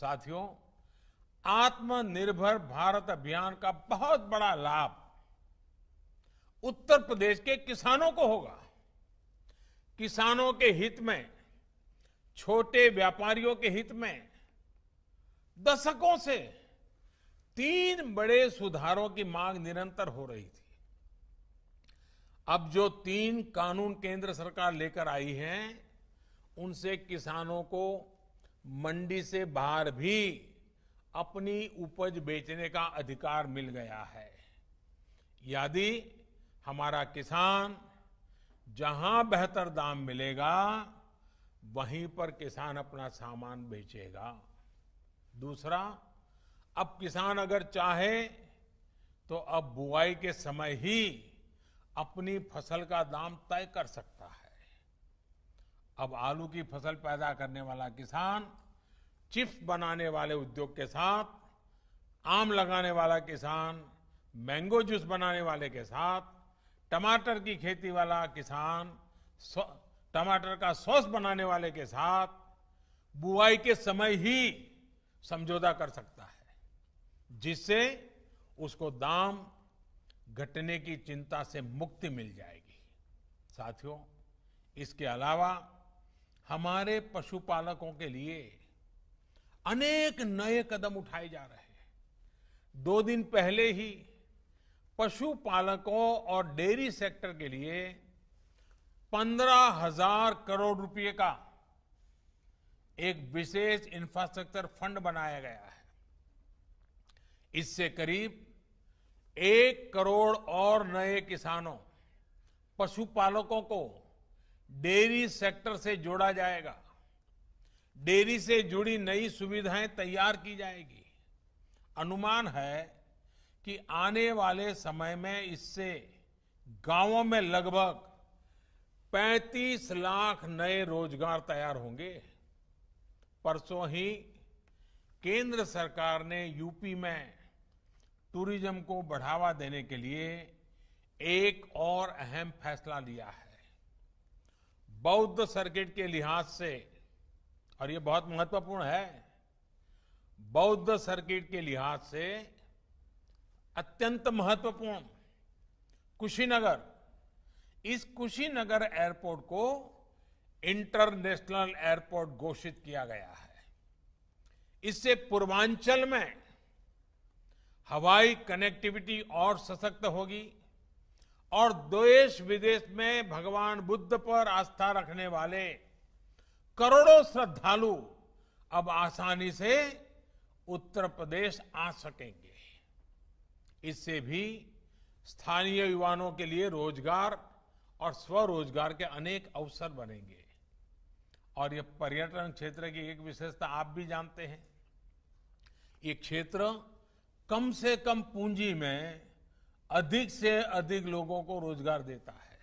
साथियों आत्मनिर्भर भारत अभियान का बहुत बड़ा लाभ उत्तर प्रदेश के किसानों को होगा किसानों के हित में छोटे व्यापारियों के हित में दशकों से तीन बड़े सुधारों की मांग निरंतर हो रही थी अब जो तीन कानून केंद्र सरकार लेकर आई है उनसे किसानों को मंडी से बाहर भी अपनी उपज बेचने का अधिकार मिल गया है यदि हमारा किसान जहां बेहतर दाम मिलेगा वहीं पर किसान अपना सामान बेचेगा दूसरा अब किसान अगर चाहे तो अब बुआई के समय ही अपनी फसल का दाम तय कर सकता है अब आलू की फसल पैदा करने वाला किसान चिप्स बनाने वाले उद्योग के साथ आम लगाने वाला किसान मैंगो जूस बनाने वाले के साथ टमाटर की खेती वाला किसान टमाटर का सॉस बनाने वाले के साथ बुआई के समय ही समझौता कर सकता है जिससे उसको दाम घटने की चिंता से मुक्ति मिल जाएगी साथियों इसके अलावा हमारे पशुपालकों के लिए अनेक नए कदम उठाए जा रहे हैं दो दिन पहले ही पशुपालकों और डेयरी सेक्टर के लिए पंद्रह हजार करोड़ रुपए का एक विशेष इंफ्रास्ट्रक्चर फंड बनाया गया है इससे करीब एक करोड़ और नए किसानों पशुपालकों को डेयरी सेक्टर से जोड़ा जाएगा डेयरी से जुड़ी नई सुविधाएं तैयार की जाएगी अनुमान है कि आने वाले समय में इससे गांवों में लगभग 35 लाख नए रोजगार तैयार होंगे परसों ही केंद्र सरकार ने यूपी में टूरिज्म को बढ़ावा देने के लिए एक और अहम फैसला लिया है बौद्ध सर्किट के लिहाज से और ये बहुत महत्वपूर्ण है बौद्ध सर्किट के लिहाज से अत्यंत महत्वपूर्ण कुशीनगर इस कुशीनगर एयरपोर्ट को इंटरनेशनल एयरपोर्ट घोषित किया गया है इससे पूर्वांचल में हवाई कनेक्टिविटी और सशक्त होगी और देश विदेश में भगवान बुद्ध पर आस्था रखने वाले करोड़ों श्रद्धालु अब आसानी से उत्तर प्रदेश आ सकेंगे इससे भी स्थानीय युवाओं के लिए रोजगार और स्वरोजगार के अनेक अवसर बनेंगे और ये पर्यटन क्षेत्र की एक विशेषता आप भी जानते हैं ये क्षेत्र कम से कम पूंजी में अधिक से अधिक लोगों को रोजगार देता है